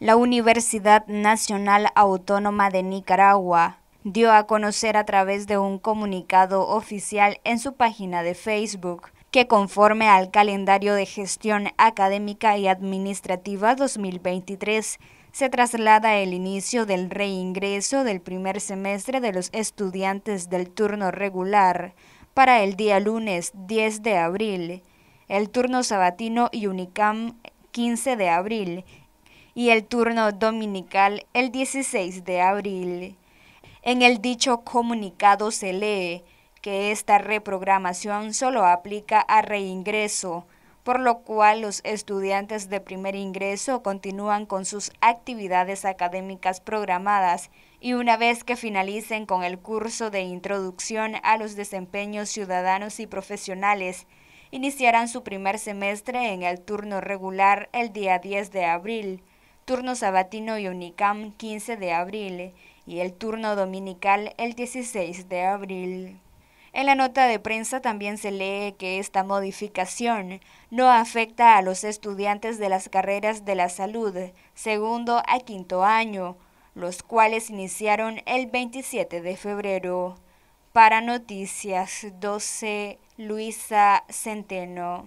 La Universidad Nacional Autónoma de Nicaragua dio a conocer a través de un comunicado oficial en su página de Facebook que conforme al calendario de gestión académica y administrativa 2023, se traslada el inicio del reingreso del primer semestre de los estudiantes del turno regular para el día lunes 10 de abril, el turno sabatino y UNICAM 15 de abril y el turno dominical el 16 de abril. En el dicho comunicado se lee que esta reprogramación solo aplica a reingreso, por lo cual los estudiantes de primer ingreso continúan con sus actividades académicas programadas y una vez que finalicen con el curso de introducción a los desempeños ciudadanos y profesionales, iniciarán su primer semestre en el turno regular el día 10 de abril turno sabatino y Unicam 15 de abril y el turno dominical el 16 de abril. En la nota de prensa también se lee que esta modificación no afecta a los estudiantes de las carreras de la salud, segundo a quinto año, los cuales iniciaron el 27 de febrero. Para Noticias 12, Luisa Centeno.